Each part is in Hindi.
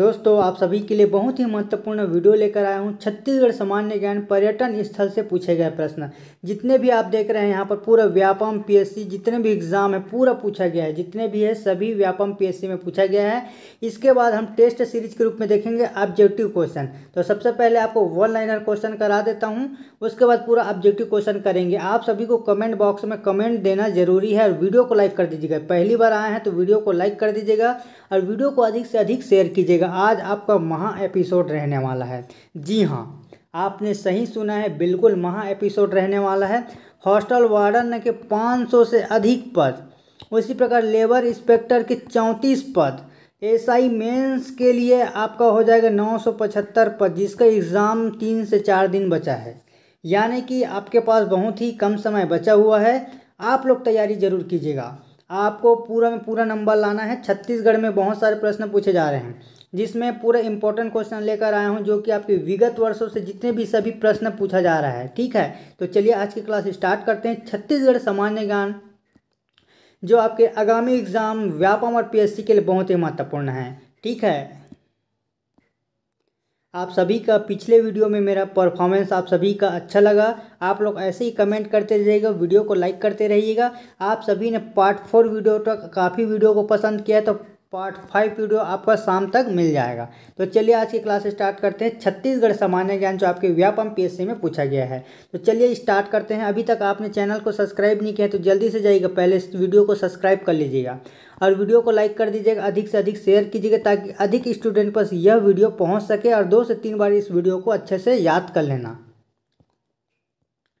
दोस्तों आप सभी के लिए बहुत ही महत्वपूर्ण वीडियो लेकर आया हूँ छत्तीसगढ़ सामान्य ज्ञान पर्यटन स्थल से पूछे गए प्रश्न जितने भी आप देख रहे हैं यहाँ पर पूरा व्यापम पीएससी जितने भी एग्जाम है पूरा पूछा गया है जितने भी है सभी व्यापम पीएससी में पूछा गया है इसके बाद हम टेस्ट सीरीज के रूप में देखेंगे ऑब्जेक्टिव क्वेश्चन तो सबसे पहले आपको वन लाइनर क्वेश्चन करा देता हूँ उसके बाद पूरा ऑब्जेक्टिव क्वेश्चन करेंगे आप सभी को कमेंट बॉक्स में कमेंट देना जरूरी है और वीडियो को लाइक कर दीजिएगा पहली बार आए हैं तो वीडियो को लाइक कर दीजिएगा और वीडियो को अधिक से अधिक शेयर कीजिएगा आज आपका महा एपिसोड रहने वाला है जी हाँ आपने सही सुना है बिल्कुल महा एपिसोड रहने वाला है हॉस्टल वार्डन के 500 से अधिक पद उसी प्रकार लेबर इंस्पेक्टर के चौंतीस पद एस आई मेन्स के लिए आपका हो जाएगा नौ सौ पचहत्तर पद जिसका एग्ज़ाम तीन से चार दिन बचा है यानी कि आपके पास बहुत ही कम समय बचा हुआ है आप लोग तैयारी ज़रूर कीजिएगा आपको पूरा में पूरा नंबर लाना है छत्तीसगढ़ में बहुत सारे प्रश्न पूछे जा रहे हैं जिसमें पूरे इंपॉर्टेंट क्वेश्चन लेकर आया हूँ जो कि आपके विगत वर्षों से जितने भी सभी प्रश्न पूछा जा रहा है ठीक है तो चलिए आज की क्लास स्टार्ट करते हैं छत्तीसगढ़ सामान्य ज्ञान जो आपके आगामी एग्ज़ाम व्यापम और पीएससी के लिए बहुत ही महत्वपूर्ण है ठीक है आप सभी का पिछले वीडियो में मेरा परफॉर्मेंस आप सभी का अच्छा लगा आप लोग ऐसे ही कमेंट करते रहिएगा वीडियो को लाइक करते रहिएगा आप सभी ने पार्ट फोर वीडियो तक काफ़ी वीडियो को पसंद किया तो पार्ट फाइव वीडियो आपका शाम तक मिल जाएगा तो चलिए आज की क्लास स्टार्ट करते हैं छत्तीसगढ़ सामान्य ज्ञान जो आपके व्यापम पी में पूछा गया है तो चलिए स्टार्ट करते हैं अभी तक आपने चैनल को सब्सक्राइब नहीं किया तो जल्दी से जाइएगा पहले इस वीडियो को सब्सक्राइब कर लीजिएगा और वीडियो को लाइक कर दीजिएगा अधिक से अधिक शेयर कीजिएगा ताकि अधिक स्टूडेंट पर यह वीडियो पहुँच सके और दो से तीन बार इस वीडियो को अच्छे से याद कर लेना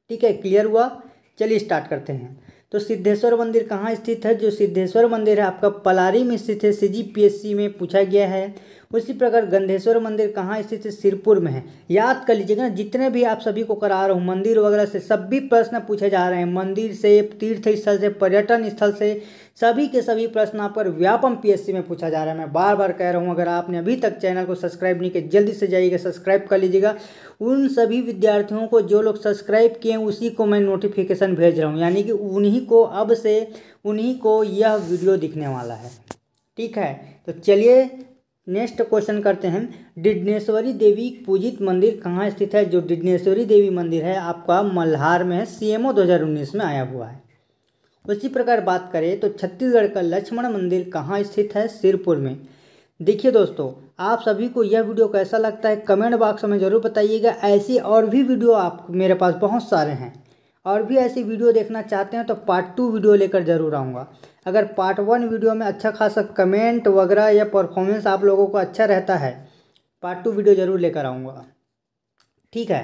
ठीक है क्लियर हुआ चलिए स्टार्ट करते हैं तो सिद्धेश्वर मंदिर कहाँ स्थित है जो सिद्धेश्वर मंदिर है आपका पलारी में स्थित है सी जी पी एस सी में पूछा गया है उसी प्रकार गंधेश्वर मंदिर कहाँ स्थित है सिरपुर में है याद कर लीजिएगा ना जितने भी आप सभी को करा रहा हूँ मंदिर वगैरह से सभी प्रश्न पूछे जा रहे हैं मंदिर से तीर्थ स्थल से पर्यटन स्थल से सभी के सभी प्रश्न आप पर व्यापम पीएससी में पूछा जा रहा है मैं बार बार कह रहा हूँ अगर आपने अभी तक चैनल को सब्सक्राइब नहीं किया जल्दी से जाइएगा सब्सक्राइब कर लीजिएगा उन सभी विद्यार्थियों को जो लोग सब्सक्राइब किए हैं उसी को मैं नोटिफिकेशन भेज रहा हूँ यानी कि उन्हीं को अब से उन्हीं को यह वीडियो दिखने वाला है ठीक है तो चलिए नेक्स्ट क्वेश्चन करते हैं डिडनेश्वरी देवी पूजित मंदिर कहाँ स्थित है जो डिडनेश्वरी देवी मंदिर है आपका मल्हार में है सी 2019 में आया हुआ है उसी प्रकार बात करें तो छत्तीसगढ़ का लक्ष्मण मंदिर कहाँ स्थित है सिरपुर में देखिए दोस्तों आप सभी को यह वीडियो कैसा लगता है कमेंट बॉक्स में ज़रूर बताइएगा ऐसी और भी वीडियो आप मेरे पास बहुत सारे हैं और भी ऐसी वीडियो देखना चाहते हैं तो पार्ट टू वीडियो लेकर ज़रूर आऊँगा अगर पार्ट वन वीडियो में अच्छा खासा कमेंट वगैरह या परफॉर्मेंस आप लोगों को अच्छा रहता है पार्ट टू वीडियो ज़रूर लेकर आऊँगा ठीक है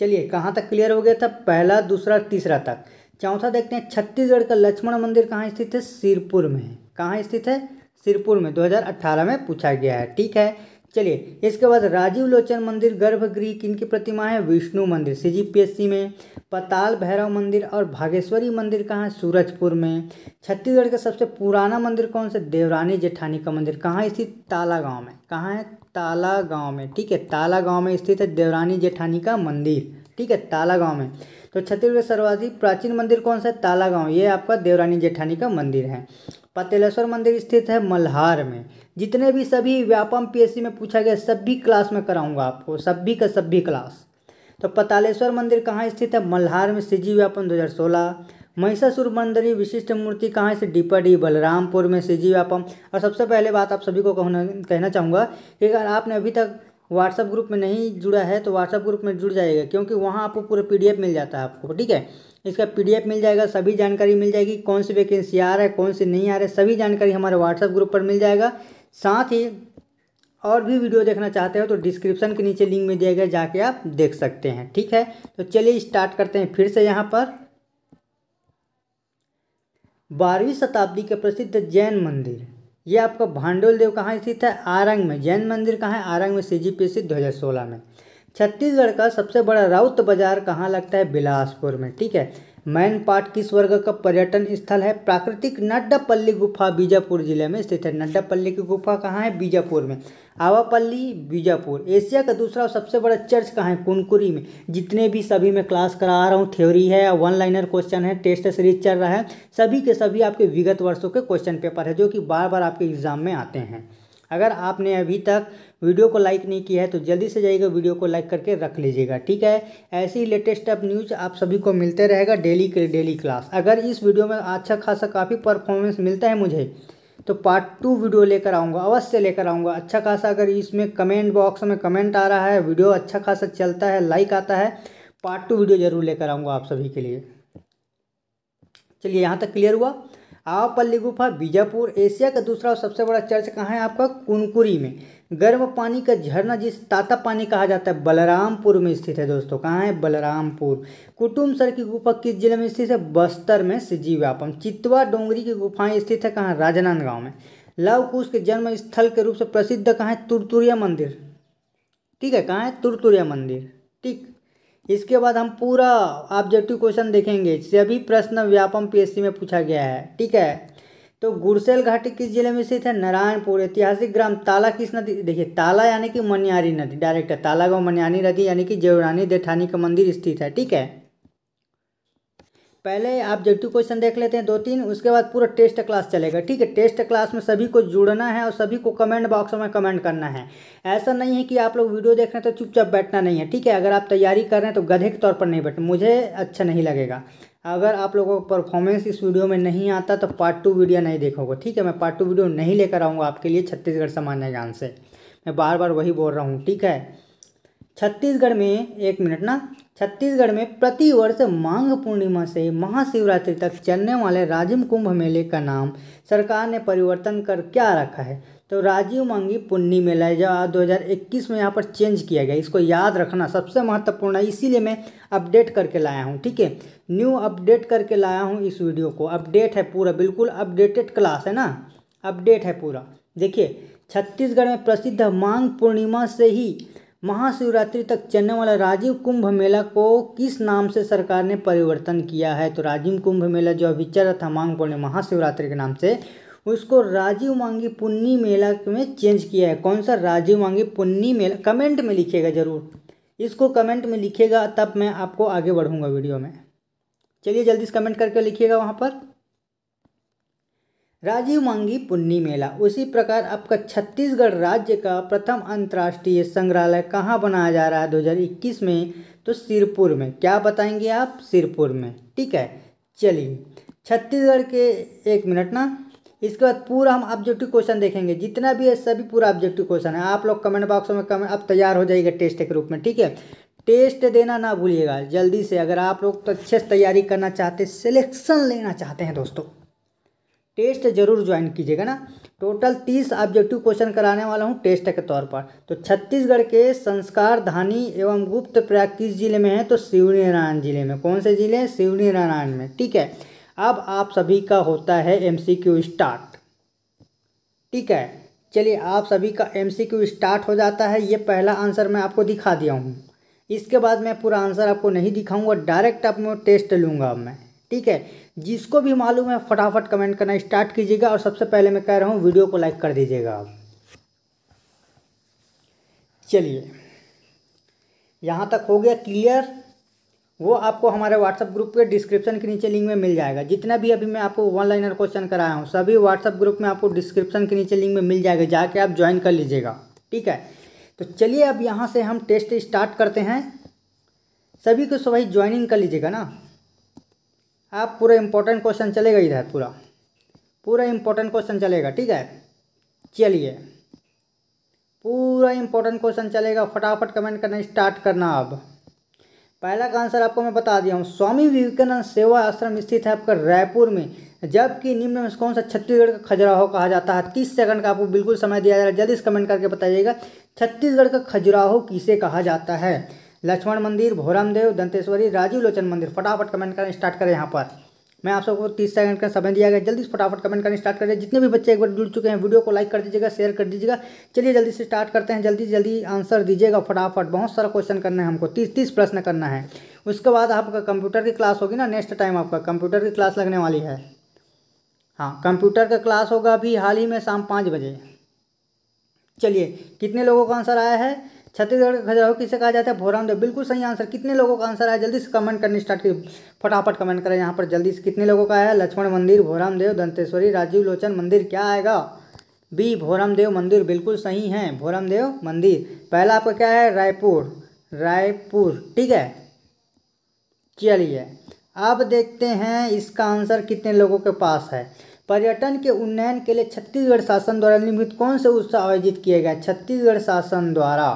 चलिए कहाँ तक क्लियर हो गया था पहला दूसरा तीसरा तक चौथा देखते हैं छत्तीसगढ़ का लक्ष्मण मंदिर कहाँ स्थित है सिरपुर में कहाँ स्थित है सिरपुर में 2018 में पूछा गया है ठीक है चलिए इसके बाद राजीव लोचन मंदिर गर्भगृह किनकी प्रतिमा है विष्णु मंदिर सी जी पी एस सी में पताल भैरव मंदिर और भागेश्वरी मंदिर कहाँ है सूरजपुर में छत्तीसगढ़ का सबसे पुराना मंदिर कौन सा देवरानी जेठानी का मंदिर कहाँ स्थित ताला गांव में कहाँ है ताला गांव में ठीक है ताला गांव में स्थित है देवरानी जेठानी का मंदिर ठीक है ताला गांव में तो छत्तीसगढ़ सर्वाधिक प्राचीन मंदिर कौन सा है ताला गांव ये आपका देवरानी जेठानी का मंदिर है पतेलेश्वर मंदिर स्थित है मल्हार में जितने भी सभी व्यापम पी में पूछा गया सभी क्लास में कराऊंगा आपको सभी का सभी क्लास तो पतालेश्वर मंदिर कहाँ स्थित है मल्हार में सिजी व्यापम 2016 महिषासुर मंदिर विशिष्ट मूर्ति कहाँ से डीपा डी बलरामपुर में सिजी व्यापम और सबसे पहले बात आप सभी को कहना कहना चाहूँगा कि अगर आपने अभी तक व्हाट्सअप ग्रुप में नहीं जुड़ा है तो व्हाट्सअप ग्रुप में जुड़ जाएगा क्योंकि वहाँ आपको पूरा पी मिल जाता है आपको ठीक है इसका पीडीएफ मिल जाएगा सभी जानकारी मिल जाएगी कौन सी वैकेंसी आ रहा है कौन सी नहीं आ रहा है सभी जानकारी हमारे व्हाट्सअप ग्रुप पर मिल जाएगा साथ ही और भी वीडियो देखना चाहते हो तो डिस्क्रिप्शन के नीचे लिंक में दिया गया जाके आप देख सकते हैं ठीक है तो चलिए स्टार्ट करते हैं फिर से यहाँ पर बारहवीं शताब्दी के प्रसिद्ध जैन मंदिर ये आपका भांडोल देव कहाँ स्थित है आरंग में जैन मंदिर कहाँ है आरंग में सी जी पी एस सी दो हज़ार सोलह में छत्तीसगढ़ का सबसे बड़ा राउत बाजार कहाँ लगता है बिलासपुर में ठीक है मैन पार्ट किस वर्ग का पर्यटन स्थल है प्राकृतिक नड्डापल्ली गुफा बीजापुर जिले में स्थित है नड्डापल्ली की गुफा कहाँ है बीजापुर में आवापल्ली बीजापुर एशिया का दूसरा और सबसे बड़ा चर्च कहाँ है कुनकुरी में जितने भी सभी मैं क्लास करा रहा हूँ थ्योरी है वन लाइनर क्वेश्चन है टेस्ट सीरीज चल रहा है सभी के सभी आपके विगत वर्षों के क्वेश्चन पेपर है जो कि बार बार आपके एग्जाम में आते हैं अगर आपने अभी तक वीडियो को लाइक नहीं किया है तो जल्दी से जाइएगा वीडियो को लाइक करके रख लीजिएगा ठीक है ऐसी लेटेस्ट अप न्यूज आप सभी को मिलते रहेगा डेली डेली क्लास अगर इस वीडियो में अच्छा खासा काफ़ी परफॉर्मेंस मिलता है मुझे तो पार्ट टू वीडियो लेकर आऊँगा अवश्य लेकर आऊँगा अच्छा खासा अगर इसमें कमेंट बॉक्स में कमेंट आ रहा है वीडियो अच्छा खासा चलता है लाइक आता है पार्ट टू वीडियो ज़रूर लेकर आऊँगा आप सभी के लिए चलिए यहाँ तक क्लियर हुआ आवपल्ली गुफा बीजापुर एशिया का दूसरा और सबसे बड़ा चर्च कहाँ है आपका कुनकुरी में गर्म पानी का झरना जिस ताता पानी कहा जाता है बलरामपुर में स्थित है दोस्तों कहाँ है बलरामपुर कुटुम सर की गुफा किस जिले में स्थित है बस्तर में सिजीव्यापम चितवा डोंगरी की गुफाएं स्थित है कहाँ राजनांदगांव में लव कुश के जन्म स्थल के रूप से प्रसिद्ध कहाँ है तुरतुरिया मंदिर ठीक है कहाँ है तुरतुरिया मंदिर ठीक इसके बाद हम पूरा ऑब्जेक्टिव क्वेश्चन देखेंगे सभी प्रश्न व्यापम पी में पूछा गया है ठीक है तो गुरसेल घाटी किस जिले में स्थित है नारायणपुर ऐतिहासिक ग्राम ताला किस नदी देखिए ताला यानी कि मनियारी नदी डायरेक्ट है ताला गाँव मनियारी नदी यानी कि जेवरानी देठानी का मंदिर स्थित है ठीक है पहले आप जेटिव क्वेश्चन देख लेते हैं दो तीन उसके बाद पूरा टेस्ट क्लास चलेगा ठीक है टेस्ट क्लास में सभी को जुड़ना है और सभी को कमेंट बॉक्स में कमेंट करना है ऐसा नहीं है कि आप लोग वीडियो देख रहे हैं तो चुपचाप बैठना नहीं है ठीक है अगर आप तैयारी कर रहे हैं तो गधे के तौर पर नहीं बैठ मुझे अच्छा नहीं लगेगा अगर आप लोगों का परफॉर्मेंस इस वीडियो में नहीं आता तो पार्ट टू वीडियो नहीं देखोगे ठीक है मैं पार्ट टू वीडियो नहीं लेकर आऊँगा आपके लिए छत्तीसगढ़ सामान्य ज्ञान से मैं बार बार वही बोल रहा हूँ ठीक है छत्तीसगढ़ में एक मिनट ना छत्तीसगढ़ में प्रतिवर्ष माघ पूर्णिमा से महाशिवरात्रि तक चलने वाले राजिम कुंभ मेले का नाम सरकार ने परिवर्तन कर क्या रखा है तो राजीव मांगी पुन्नी मेला है जो दो में यहाँ पर चेंज किया गया इसको याद रखना सबसे महत्वपूर्ण है इसीलिए मैं अपडेट करके लाया हूँ ठीक है न्यू अपडेट करके लाया हूँ इस वीडियो को अपडेट है पूरा बिल्कुल अपडेटेड क्लास है ना अपडेट है पूरा देखिए छत्तीसगढ़ में प्रसिद्ध मांग पूर्णिमा से ही महाशिवरात्रि तक चलने वाला राजीव कुंभ मेला को किस नाम से सरकार ने परिवर्तन किया है तो राजीव कुंभ मेला जो अभी चल रहा था मांग पौने महाशिवरात्रि के नाम से उसको राजीव मांगी पुन्नी मेला में चेंज किया है कौन सा राजीव मांगी पुन्नी मेला कमेंट में लिखिएगा ज़रूर इसको कमेंट में लिखिएगा तब मैं आपको आगे बढ़ूंगा वीडियो में चलिए जल्दी से कमेंट करके लिखिएगा वहाँ पर राजीव मांगी पुन्नी मेला उसी प्रकार आपका छत्तीसगढ़ राज्य का प्रथम अंतर्राष्ट्रीय संग्रहालय कहाँ बनाया जा रहा है 2021 में तो सिरपुर में क्या बताएंगे आप सिरपुर में ठीक है चलिए छत्तीसगढ़ के एक मिनट ना इसके बाद पूरा हम ऑब्जेक्टिव क्वेश्चन देखेंगे जितना भी है सभी पूरा ऑब्जेक्टिव क्वेश्चन है आप लोग कमेंट बॉक्स में कमेंट अब तैयार हो जाएगा टेस्ट के रूप में ठीक है टेस्ट देना ना भूलिएगा जल्दी से अगर आप लोग तो अच्छे से तैयारी करना चाहते सिलेक्शन लेना चाहते हैं दोस्तों टेस्ट जरूर ज्वाइन कीजिएगा ना टोटल तीस ऑब्जेक्टिव क्वेश्चन कराने वाला हूँ टेस्ट के तौर पर तो छत्तीसगढ़ के संस्कार धानी एवं गुप्त प्रयाग किस जिले में है तो शिवनी नारायण जिले में कौन से जिले हैं शिवनी नारायण में ठीक है अब आप सभी का होता है एम स्टार्ट ठीक है चलिए आप सभी का एम स्टार्ट हो जाता है ये पहला आंसर मैं आपको दिखा दिया हूँ इसके बाद मैं पूरा आंसर आपको नहीं दिखाऊंगा डायरेक्ट आप में टेस्ट लूँगा मैं ठीक है जिसको भी मालूम है फटाफट कमेंट करना स्टार्ट कीजिएगा और सबसे पहले मैं कह रहा हूँ वीडियो को लाइक कर दीजिएगा आप चलिए यहाँ तक हो गया क्लियर वो आपको हमारे व्हाट्सअप ग्रुप के डिस्क्रिप्शन के नीचे लिंक में मिल जाएगा जितना भी अभी मैं आपको वन लाइनर क्वेश्चन कराया हूँ सभी व्हाट्सएप ग्रुप में आपको डिस्क्रिप्शन के नीचे लिंक में मिल जाएगा जाके आप ज्वाइन कर लीजिएगा ठीक है तो चलिए अब यहाँ से हम टेस्ट स्टार्ट करते हैं सभी को सभी ज्वाइनिंग कर लीजिएगा ना आप पूरा इम्पोर्टेंट क्वेश्चन चलेगा इधर पूरा पूरा इम्पोर्टेंट क्वेश्चन चलेगा ठीक है चलिए पूरा इम्पोर्टेंट क्वेश्चन चलेगा फटाफट कमेंट करना स्टार्ट करना अब पहला का आंसर आपको मैं बता दिया हूँ स्वामी विवेकानंद सेवा आश्रम स्थित है आपका रायपुर में जबकि निम्न में कौन सा छत्तीसगढ़ का खजुराहो कहा जाता है तीस सेकंड का आपको बिल्कुल समय दिया जा रहा है जल्दी से कमेंट करके बताइएगा छत्तीसगढ़ का खजुराहो किसे कहा जाता है लक्ष्मण मंदिर भोरमदेव दंतेश्वरी राजीव लोचन मंदिर फटाफट कमेंट करें स्टार्ट करें यहाँ पर मैं आप सबको तीस सेकंड का समय दिया गया जल्दी से फटाफट कमेंट करना स्टार्ट करें जितने भी बच्चे एक बार जुड़ चुके हैं वीडियो को लाइक कर दीजिएगा शेयर कर दीजिएगा चलिए जल्दी से स्टार्ट करते हैं जल्दी जल्दी आंसर दीजिएगा फटाफट बहुत सारा क्वेश्चन करना है हमको तीस तीस प्रश्न करना है उसके बाद आपका कंप्यूटर की क्लास होगी ना नेक्स्ट टाइम आपका कंप्यूटर की क्लास लगने वाली है हाँ कंप्यूटर का क्लास होगा अभी हाल ही में शाम पाँच बजे चलिए कितने लोगों का आंसर आया है छत्तीसगढ़ का खजुराहो किसे कहा जाता है भोरामदेव बिल्कुल सही आंसर कितने लोगों का आंसर आया जल्दी से कमेंट करनी स्टार्ट करिए फटाफट कमेंट करें यहाँ पर जल्दी से कितने लोगों का आया लक्ष्मण मंदिर भोरामदेव दंतेश्वरी राजीव लोचन मंदिर क्या आएगा बी भोरामदेव मंदिर बिल्कुल सही है भोरामदेव मंदिर पहला आपका क्या है रायपुर रायपुर ठीक है चलिए अब देखते हैं इसका आंसर कितने लोगों के पास है पर्यटन के उन्नयन के लिए छत्तीसगढ़ शासन द्वारा निर्मित कौन से उत्सव आयोजित किए गए छत्तीसगढ़ शासन द्वारा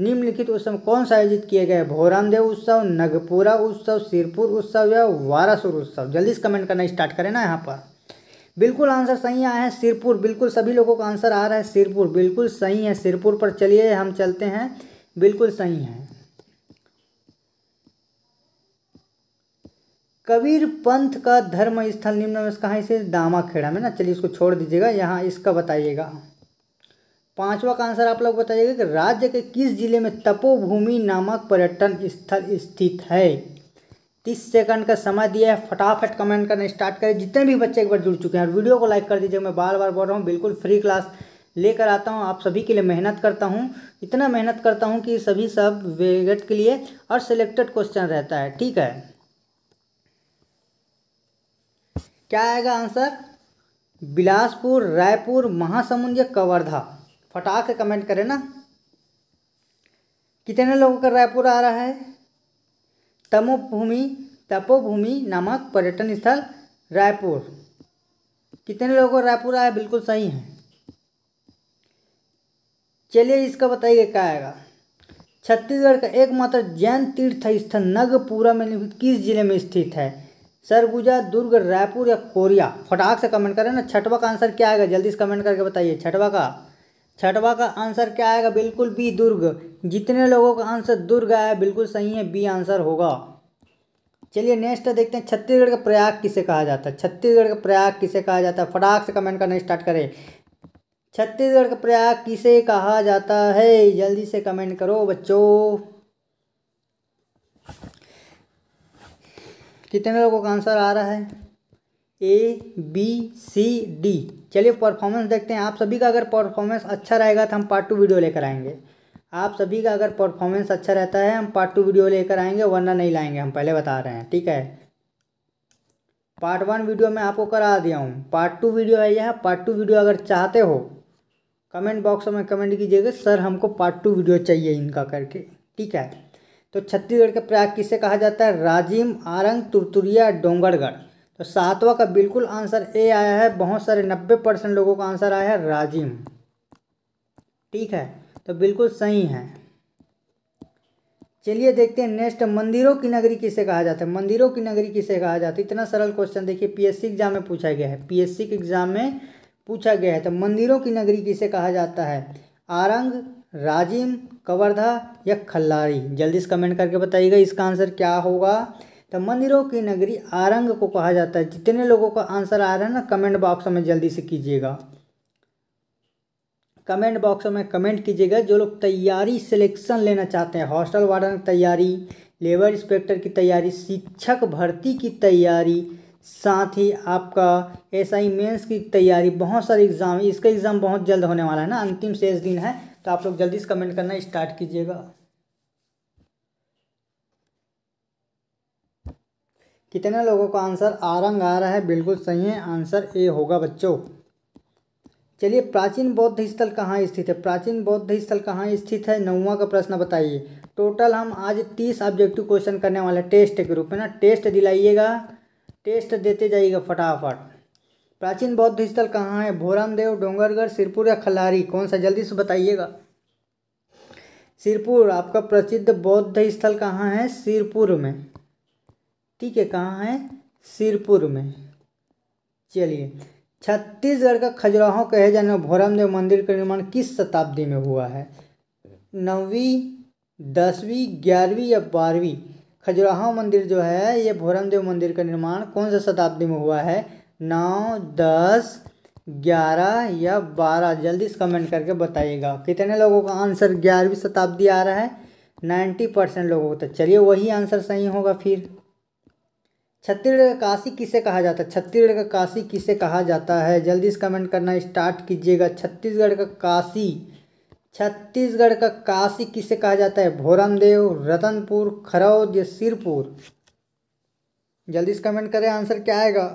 निम्नलिखित उत्सव कौन सा आयोजित किए गए भोरामदेव उत्सव नगपुरा उत्सव सिरपुर उत्सव या वारासुर उत्सव जल्दी से कमेंट करना स्टार्ट करें ना यहाँ पर बिल्कुल आंसर सही आया है सिरपुर बिल्कुल सभी लोगों का आंसर आ रहा है सिरपुर बिल्कुल सही है सिरपुर पर चलिए हम चलते हैं बिल्कुल सही है कबीर पंथ का धर्म स्थल निम्न में कहा इसे दामा खेड़ा में ना चलिए इसको छोड़ दीजिएगा यहाँ इसका बताइएगा पांचवा का आंसर आप लोग बताइएगा कि राज्य के किस जिले में तपोभूमि नामक पर्यटन स्थल स्थित है तीस सेकंड का समय दिया है फटाफट कमेंट करना स्टार्ट करें जितने भी बच्चे एक बार जुड़ चुके हैं और वीडियो को लाइक कर दीजिए मैं बार बार बोल रहा हूँ बिल्कुल फ्री क्लास लेकर आता हूँ आप सभी के लिए मेहनत करता हूँ इतना मेहनत करता हूँ कि सभी सब वेगेट के लिए और सिलेक्टेड क्वेश्चन रहता है ठीक है क्या आएगा आंसर बिलासपुर रायपुर महासमुंद या कवर्धा फटाक से कमेंट करें ना कितने लोगों का रायपुर आ रहा है तमोभूमि तपोभूमि नामक पर्यटन स्थल रायपुर कितने लोगों का रायपुर आया बिल्कुल सही है चलिए इसका बताइए क्या आएगा छत्तीसगढ़ का एकमात्र जैन तीर्थ स्थल नगपुरा में किस जिले में स्थित है सरगुजा दुर्ग रायपुर या कोरिया फटाक से कमेंट करें ना छठवा का आंसर क्या आएगा जल्दी से कमेंट करके बताइए छठवा का छठवा का आंसर क्या आएगा बिल्कुल बी दुर्ग जितने लोगों का आंसर दुर्ग आया बिल्कुल सही है बी आंसर होगा चलिए नेक्स्ट देखते हैं छत्तीसगढ़ का प्रयाग किसे कहा जाता है छत्तीसगढ़ का प्रयाग किसे कहा जाता है फटाक से कमेंट करना स्टार्ट करें छत्तीसगढ़ का प्रयाग किसे कहा जाता है जल्दी से कमेंट करो बच्चों कितने लोगों का आंसर आ रहा है ए बी सी डी चलिए परफॉर्मेंस देखते हैं आप सभी का अगर परफॉर्मेंस अच्छा रहेगा तो हम पार्ट टू वीडियो लेकर आएंगे आप सभी का अगर परफॉर्मेंस अच्छा रहता है हम पार्ट टू वीडियो लेकर आएंगे वरना नहीं लाएंगे हम पहले बता रहे हैं ठीक है पार्ट वन वीडियो मैं आपको करा दिया हूँ पार्ट टू वीडियो है यह पार्ट टू वीडियो अगर चाहते हो कमेंट बॉक्स में कमेंट कीजिएगा सर हमको पार्ट टू वीडियो चाहिए इनका करके ठीक है तो छत्तीसगढ़ के प्रयाग किसे कहा जाता है राजीम आरंग तुरतुरिया डोंगरगढ़ तो सातवा का बिल्कुल आंसर ए आया है बहुत सारे नब्बे परसेंट लोगों का आंसर आया है राजिम ठीक है तो बिल्कुल सही है चलिए देखते हैं नेक्स्ट मंदिरों की नगरी किसे कहा जाता है मंदिरों की नगरी किसे कहा जाता है इतना सरल क्वेश्चन देखिए पीएससी एग्जाम में पूछा गया है पीएससी के एग्जाम में पूछा गया है तो मंदिरों की नगरी किसे कहा जाता है आरंग राजिम कवर्धा या खल्लारी जल्दी से कमेंट करके बताइएगा इसका आंसर क्या होगा तो मंदिरों की नगरी आरंग को कहा जाता है जितने लोगों का आंसर आ रहा है ना कमेंट बॉक्स में जल्दी से कीजिएगा कमेंट बॉक्स में कमेंट कीजिएगा जो लोग तैयारी सिलेक्शन लेना चाहते हैं हॉस्टल वार्डन की तैयारी लेबर इंस्पेक्टर की तैयारी शिक्षक भर्ती की तैयारी साथ ही आपका एस आई मेन्स की तैयारी बहुत सारे एग्ज़ाम इसका एग्ज़ाम बहुत जल्द होने वाला है ना अंतिम शेष दिन है तो आप लोग जल्दी से कमेंट करना स्टार्ट कीजिएगा कितने लोगों का आंसर आरंग आ रहा है बिल्कुल सही है आंसर ए होगा बच्चों चलिए प्राचीन बौद्ध स्थल कहाँ स्थित है प्राचीन बौद्ध स्थल कहाँ स्थित है नौवा का प्रश्न बताइए टोटल हम आज तीस ऑब्जेक्टिव क्वेश्चन करने वाले टेस्ट के रूप में ना टेस्ट दिलाइएगा टेस्ट देते जाइएगा फटाफट प्राचीन बौद्ध स्थल कहाँ है भोरामदेव डोंगरगढ़ सिरपुर या खल्लारी कौन सा जल्दी से बताइएगा सिरपुर आपका प्रसिद्ध बौद्ध स्थल कहाँ है सिरपुर में ठीक है कहाँ है सिरपुर में चलिए छत्तीसगढ़ का खजुराहो कहे जाने वाला भोरमदेव मंदिर का निर्माण किस शताब्दी में हुआ है नौवीं दसवीं ग्यारहवीं या बारहवीं खजुराहो मंदिर जो है ये भोरमदेव मंदिर का निर्माण कौन सा शताब्दी में हुआ है नौ दस ग्यारह या बारह जल्दी से कमेंट करके बताइएगा कितने लोगों का आंसर ग्यारहवीं शताब्दी आ रहा है नाइन्टी परसेंट लोगों का तो चलिए वही आंसर सही होगा फिर छत्तीसगढ़ का काशी किसे कहा जाता है छत्तीसगढ़ का काशी किसे कहा जाता है जल्दी से कमेंट करना स्टार्ट कीजिएगा छत्तीसगढ़ का काशी छत्तीसगढ़ का काशी किसे कहा जाता है भोरमदेव रतनपुर खरौद या सिरपुर जल्दी से कमेंट करें आंसर क्या आएगा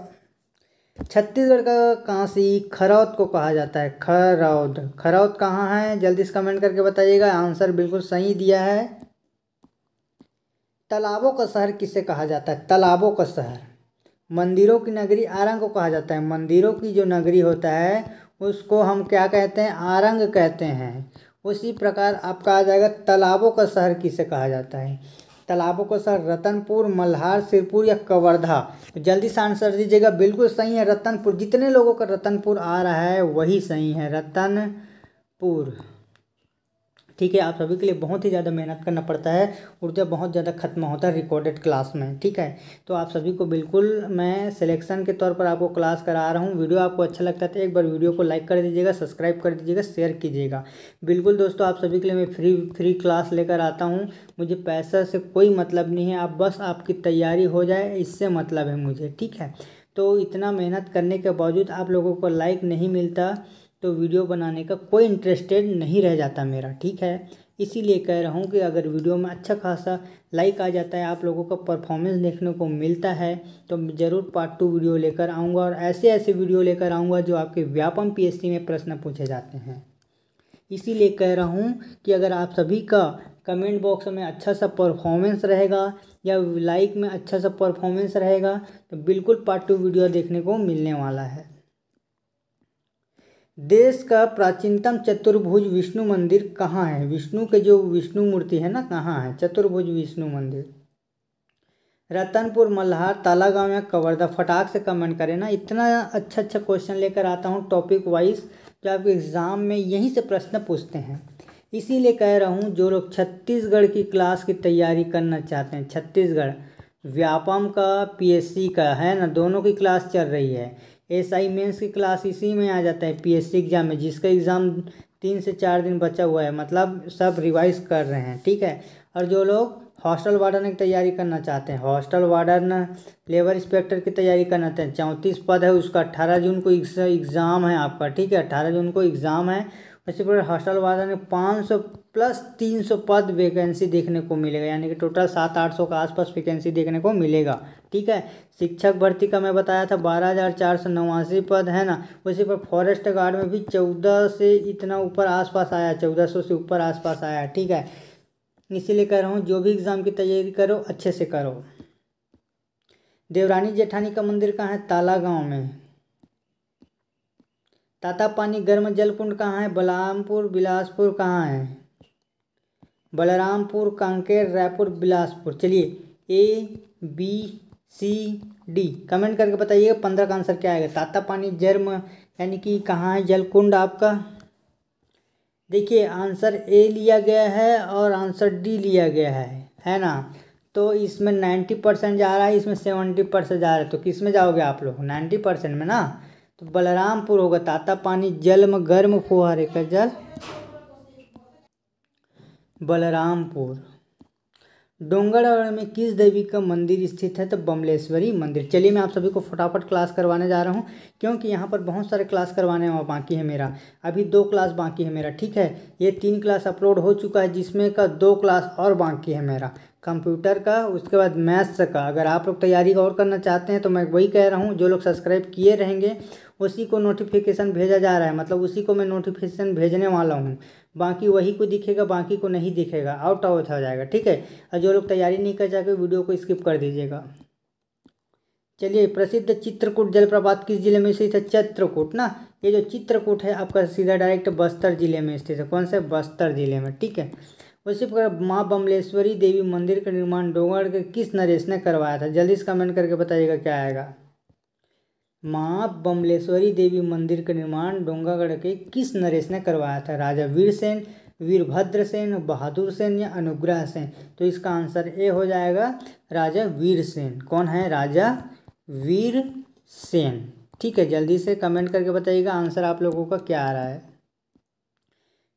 छत्तीसगढ़ का काशी खरौद को कहा जाता है खरौद खरौद कहाँ है जल्दी से कमेंट करके बताइएगा आंसर बिल्कुल सही दिया है तालाबों का शहर किसे कहा जाता है तालाबों का शहर मंदिरों की नगरी आरंग को कहा जाता है मंदिरों की जो नगरी होता है उसको हम क्या कहते हैं आरंग कहते हैं उसी प्रकार आपका आ जाएगा तालाबों का शहर किसे कहा जाता है तालाबों का शहर रतनपुर मल्हार सिरपुर या कवर्धा तो जल्दी से आंसर दीजिएगा बिल्कुल सही है रतनपुर जितने लोगों का रतनपुर आ रहा है वही सही है रतनपुर ठीक है आप सभी के लिए बहुत ही ज़्यादा मेहनत करना पड़ता है ऊर्जा बहुत ज़्यादा खत्म होता है रिकॉर्डेड क्लास में ठीक है तो आप सभी को बिल्कुल मैं सिलेक्शन के तौर पर आपको क्लास करा रहा हूँ वीडियो आपको अच्छा लगता है तो एक बार वीडियो को लाइक कर दीजिएगा सब्सक्राइब कर दीजिएगा शेयर कीजिएगा बिल्कुल दोस्तों आप सभी के लिए मैं फ्री फ्री क्लास लेकर आता हूँ मुझे पैसा से कोई मतलब नहीं है आप बस आपकी तैयारी हो जाए इससे मतलब है मुझे ठीक है तो इतना मेहनत करने के बावजूद आप लोगों को लाइक नहीं मिलता तो वीडियो बनाने का कोई इंटरेस्टेड नहीं रह जाता मेरा ठीक है इसीलिए कह रहा हूँ कि अगर वीडियो में अच्छा खासा लाइक आ जाता है आप लोगों का परफॉर्मेंस देखने को मिलता है तो ज़रूर पार्ट टू वीडियो लेकर आऊँगा और ऐसे ऐसे वीडियो लेकर आऊँगा जो आपके व्यापम पी में प्रश्न पूछे जाते हैं इसीलिए कह रहा हूँ कि अगर आप सभी का कमेंट बॉक्स में अच्छा सा परफॉर्मेंस रहेगा या लाइक में अच्छा सा परफॉर्मेंस रहेगा तो बिल्कुल पार्ट टू वीडियो देखने को मिलने वाला है देश का प्राचीनतम चतुर्भुज विष्णु मंदिर कहाँ है विष्णु के जो विष्णु मूर्ति है ना कहाँ है चतुर्भुज विष्णु मंदिर रतनपुर मल्हार तालागांव या कवर्धा फटाक से कमेंट करें ना इतना अच्छा अच्छा क्वेश्चन लेकर आता हूँ टॉपिक वाइज जो आपके एग्ज़ाम में यहीं से प्रश्न पूछते हैं इसीलिए कह रहा हूँ जो लोग छत्तीसगढ़ की क्लास की तैयारी करना चाहते हैं छत्तीसगढ़ व्यापम का पीएससी का है ना दोनों की क्लास चल रही है एस आई मेन्स की क्लास इसी में आ जाता है पीएससी एग्ज़ाम में जिसका एग्ज़ाम तीन से चार दिन बचा हुआ है मतलब सब रिवाइज कर रहे हैं ठीक है और जो लोग हॉस्टल वार्डन की तैयारी करना चाहते हैं हॉस्टल वार्डन लेबर इंस्पेक्टर की तैयारी करना चाहते हैं चौंतीस पद है उसका अट्ठारह जून को एग्ज़ाम है आपका ठीक है अट्ठारह जून को एग्ज़ाम है पश्चिम बंगाल हॉस्टल वाला में पाँच सौ प्लस तीन सौ पद वैकेंसी देखने को मिलेगा यानी कि टोटल सात आठ सौ के आसपास वैकेंसी देखने को मिलेगा ठीक है शिक्षक भर्ती का मैं बताया था बारह हज़ार चार सौ नवासी पद है ना उसी पर फॉरेस्ट गार्ड में भी चौदह से इतना ऊपर आसपास आया चौदह सौ से ऊपर आसपास आया ठीक है इसीलिए कह रहा हूँ जो भी एग्ज़ाम की तैयारी करो अच्छे से करो देवरानी जेठानी का मंदिर कहाँ है ताला गाँव में ताता पानी गर्म जल कुंड कहाँ है बलरामपुर बिलासपुर कहाँ है बलरामपुर कांकेर रायपुर बिलासपुर चलिए A B C D comment करके बताइएगा पंद्रह का आंसर क्या आएगा ताता पानी जर्म यानी कि कहाँ है जलकुंड आपका देखिए आंसर ए लिया गया है और आंसर डी लिया गया है है ना तो इसमें नाइन्टी परसेंट जा रहा है इसमें सेवेंटी परसेंट जा रहा है तो किस में जाओगे आप लोग नाइन्टी परसेंट में ना तो बलरामपुर होगा ताता पानी जल में गर्म फुहारे का जल बलरामपुर डोंगरगढ़ में किस देवी का मंदिर स्थित है तो बमलेश्वरी मंदिर चलिए मैं आप सभी को फटाफट क्लास करवाने जा रहा हूँ क्योंकि यहाँ पर बहुत सारे क्लास करवाने हैं बाकी है मेरा अभी दो क्लास बाकी है मेरा ठीक है ये तीन क्लास अपलोड हो चुका है जिसमें का दो क्लास और बाकी है मेरा कंप्यूटर का उसके बाद मैथ्स का अगर आप लोग तैयारी और करना चाहते हैं तो मैं वही कह रहा हूँ जो लोग सब्सक्राइब किए रहेंगे उसी को नोटिफिकेशन भेजा जा रहा है मतलब उसी को मैं नोटिफिकेशन भेजने वाला हूँ बाकी वही को दिखेगा बाकी को नहीं दिखेगा आउट आउट हो जाएगा ठीक है और जो लोग तैयारी नहीं कर जाएगा वीडियो को स्किप कर दीजिएगा चलिए प्रसिद्ध चित्रकूट जलप्रपात किस जिले में स्थित है चित्रकूट ना ये जो चित्रकूट है आपका सीधा डायरेक्ट बस्तर जिले में स्थित है कौन से बस्तर जिले में ठीक है उसी प्रकार माँ बमलेश्वरी देवी मंदिर का निर्माण डोंगर के किस नरेश ने करवाया था जल्दी से कमेंट करके बताइएगा क्या आएगा माँ बमलेश्वरी देवी मंदिर का निर्माण डोंगागढ़ के किस नरेश ने करवाया था राजा वीरसेन वीरभद्र सेन बहादुर सेन या अनुग्रह सेन तो इसका आंसर ए हो जाएगा राजा वीरसेन कौन है राजा वीर सेन ठीक है जल्दी से कमेंट करके बताइएगा आंसर आप लोगों का क्या आ रहा है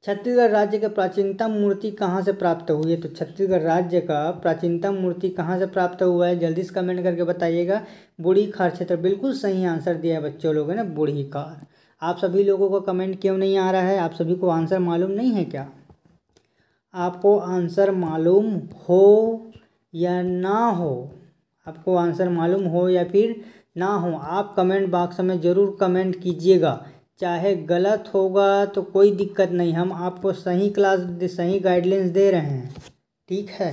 छत्तीसगढ़ राज्य के प्राचीनतम मूर्ति कहाँ से प्राप्त हुई है तो छत्तीसगढ़ राज्य का प्राचीनतम मूर्ति कहाँ से प्राप्त हुआ है जल्दी से कमेंट करके बताइएगा बूढ़ी खार क्षेत्र बिल्कुल सही आंसर दिया है बच्चों लोगों ने बूढ़ी खार आप सभी लोगों को कमेंट क्यों नहीं आ रहा है आप सभी को आंसर मालूम नहीं है क्या आपको आंसर मालूम हो या ना हो आपको आंसर मालूम हो या फिर ना हो आप कमेंट बॉक्स में ज़रूर कमेंट कीजिएगा चाहे गलत होगा तो कोई दिक्कत नहीं हम आपको सही क्लास सही गाइडलाइंस दे रहे हैं ठीक है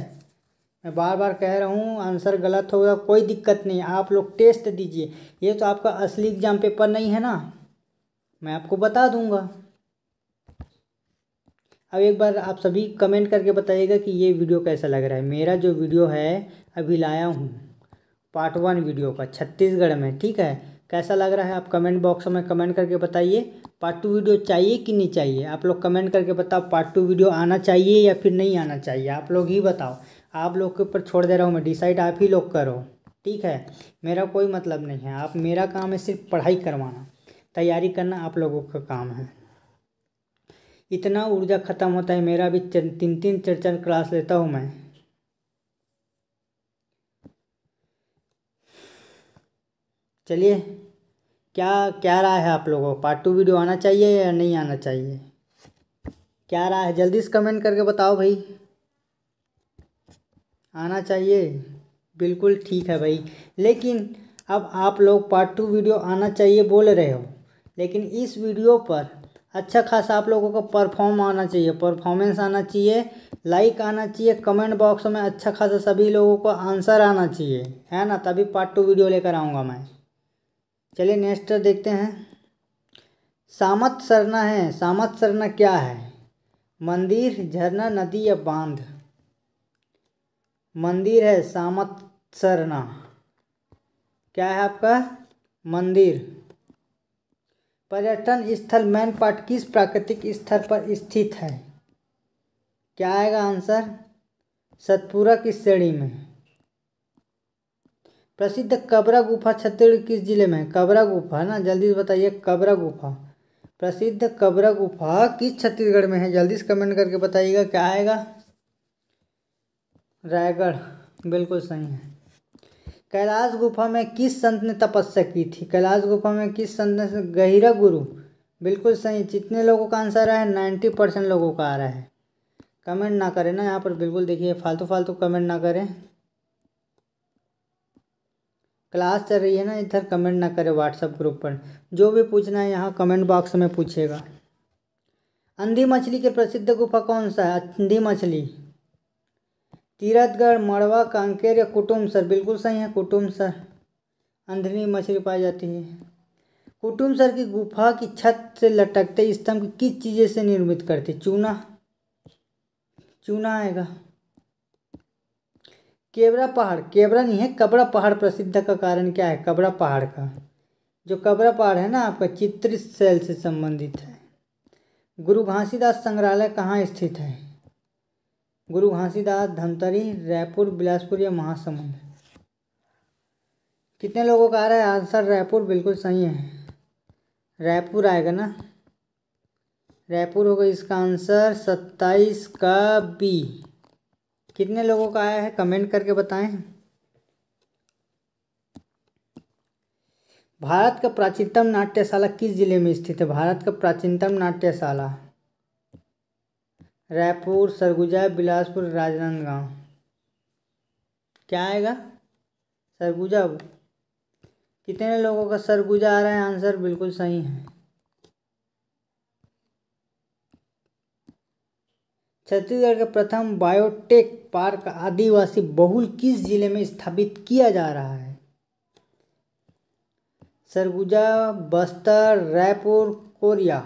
मैं बार बार कह रहा हूँ आंसर गलत होगा कोई दिक्कत नहीं आप लोग टेस्ट दीजिए ये तो आपका असली एग्ज़ाम पेपर नहीं है ना मैं आपको बता दूंगा अब एक बार आप सभी कमेंट करके बताइएगा कि ये वीडियो कैसा लग रहा है मेरा जो वीडियो है अभी लाया हूँ पार्ट वन वीडियो का छत्तीसगढ़ में ठीक है कैसा लग रहा है आप कमेंट बॉक्स में कमेंट करके बताइए पार्ट टू वीडियो चाहिए कि नहीं चाहिए आप लोग कमेंट करके बताओ पार्ट टू वीडियो आना चाहिए या फिर नहीं आना चाहिए आप लोग ही बताओ आप लोग के ऊपर छोड़ दे रहा हूँ मैं डिसाइड आप ही लोग करो ठीक है मेरा कोई मतलब नहीं है आप मेरा काम है सिर्फ पढ़ाई करवाना तैयारी करना आप लोगों का काम है इतना ऊर्जा ख़त्म होता है मेरा भी तीन तीन चार चार क्लास लेता हूँ मैं चलिए क्या क्या राय है आप लोगों को पार्ट टू वीडियो आना चाहिए या नहीं आना चाहिए क्या राय है जल्दी से कमेंट करके बताओ भाई आना चाहिए बिल्कुल ठीक है भाई लेकिन अब आप लोग पार्ट टू वीडियो आना चाहिए बोल रहे हो लेकिन इस वीडियो पर अच्छा खासा आप लोगों का परफॉर्म आना चाहिए परफॉर्मेंस आना चाहिए लाइक आना चाहिए कमेंट बॉक्स में अच्छा खासा सभी लोगों को आंसर आना चाहिए है ना तभी पार्ट टू वीडियो लेकर आऊँगा मैं चलिए नेक्स्ट देखते हैं सामत सरना है सामत सरना क्या है मंदिर झरना नदी या बांध मंदिर है सामत सरना क्या है आपका मंदिर पर्यटन स्थल मैन पाट किस प्राकृतिक स्थल पर स्थित है क्या आएगा आंसर सतपुरा की श्रेणी में प्रसिद्ध कबरा गुफा छत्तीसगढ़ किस जिले में कबरा गुफा ना जल्दी से बताइए कबरा गुफा प्रसिद्ध कबरा गुफा किस छत्तीसगढ़ में है जल्दी से कमेंट करके बताइएगा क्या आएगा रायगढ़ बिल्कुल सही है कैलाश गुफा में किस संत ने तपस्या की थी कैलाश गुफा में किस संत ने गहिरा गुरु बिल्कुल सही जितने लोगों का आंसर है नाइन्टी परसेंट लोगों का आ रहा है कमेंट ना करें ना यहाँ पर बिल्कुल देखिए फालतू फालतू कमेंट ना करें क्लास चल रही है ना इधर कमेंट ना करें व्हाट्सएप ग्रुप पर जो भी पूछना है यहाँ कमेंट बॉक्स में पूछेगा अंधी मछली के प्रसिद्ध गुफा कौन सा है अंधी मछली तीरथगढ़ मड़वा कांकेर या कुटुम सर बिल्कुल सही है कुटुम सर अंधनी मछली पाई जाती है कुटुम सर की गुफा की छत से लटकते स्तंभ किस चीज़ें से निर्मित करते चूना चूना आएगा केवरा पहाड़ केवरा नहीं है कबरा पहाड़ प्रसिद्ध का कारण क्या है कबरा पहाड़ का जो कबरा पहाड़ है ना आपका चित्र शैल से संबंधित है गुरु घासीदास संग्रहालय कहाँ स्थित है गुरु घासीदास धमतरी रायपुर बिलासपुर या महासमुंद कितने लोगों का आ रहा है आंसर रायपुर बिल्कुल सही है रायपुर आएगा ना रायपुर होगा इसका आंसर सत्ताईस का बी कितने लोगों का आया है कमेंट करके बताएं भारत का प्राचीनतम नाट्यशाला किस जिले में स्थित है भारत का प्राचीनतम नाट्यशाला रायपुर सरगुजा बिलासपुर राजनांदगांव क्या आएगा सरगुजा कितने लोगों का सरगुजा आ रहा है आंसर बिल्कुल सही है छत्तीसगढ़ का प्रथम बायोटेक पार्क आदिवासी बहुल किस जिले में स्थापित किया जा रहा है सरगुजा बस्तर रायपुर कोरिया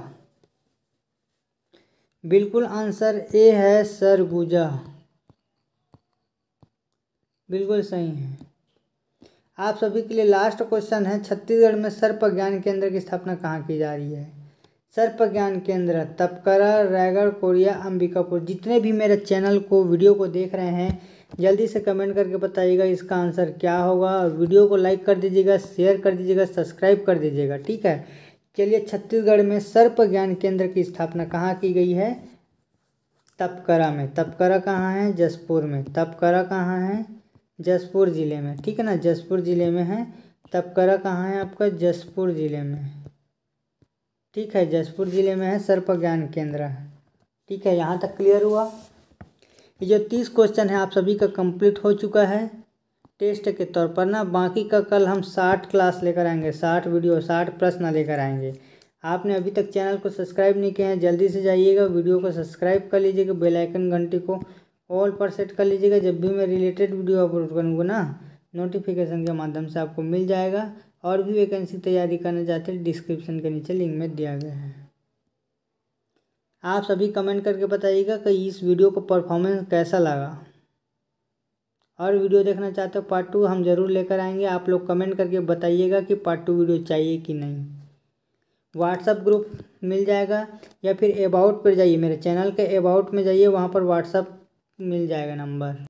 बिल्कुल आंसर ए है सरगुजा बिल्कुल सही है आप सभी के लिए लास्ट क्वेश्चन है छत्तीसगढ़ में सर्प ज्ञान केंद्र की स्थापना कहाँ की जा रही है सर्प ज्ञान केंद्र तपकरा रायगढ़ कोरिया अंबिकापुर जितने भी मेरे चैनल को वीडियो को देख रहे हैं जल्दी से कमेंट करके बताइएगा इसका आंसर क्या होगा और वीडियो को लाइक कर दीजिएगा शेयर कर दीजिएगा सब्सक्राइब कर दीजिएगा ठीक है चलिए छत्तीसगढ़ में सर्प ज्ञान केंद्र की स्थापना कहाँ की गई है तपकरा में तपकरा कहाँ है जसपुर में तपकरा कहाँ है जसपुर ज़िले में ठीक है ना जसपुर ज़िले में है तपकरा कहाँ है आपका जसपुर ज़िले में ठीक है जसपुर ज़िले में है सर्प ज्ञान केंद्र ठीक है यहाँ तक क्लियर हुआ ये जो तीस क्वेश्चन है आप सभी का कंप्लीट हो चुका है टेस्ट के तौर पर ना बाकी का कल हम साठ क्लास लेकर आएंगे साठ वीडियो साठ प्रश्न लेकर आएंगे आपने अभी तक चैनल को सब्सक्राइब नहीं किया है जल्दी से जाइएगा वीडियो को सब्सक्राइब कर लीजिएगा बेलाइकन घंटी को ऑल पर सेट कर लीजिएगा जब भी मैं रिलेटेड वीडियो अपलोड करूँगा ना नोटिफिकेशन के माध्यम से आपको मिल जाएगा और भी वैकेंसी तैयारी करना चाहते हैं डिस्क्रिप्शन के नीचे लिंक में दिया गया है आप सभी कमेंट करके बताइएगा कि इस वीडियो को परफॉर्मेंस कैसा लगा और वीडियो देखना चाहते हो पार्ट टू हम ज़रूर लेकर आएंगे आप लोग कमेंट करके बताइएगा कि पार्ट टू वीडियो चाहिए कि नहीं व्हाट्सअप ग्रुप मिल जाएगा या फिर अबाउट पर जाइए मेरे चैनल के अबाउट में जाइए वहाँ पर व्हाट्सअप मिल जाएगा नंबर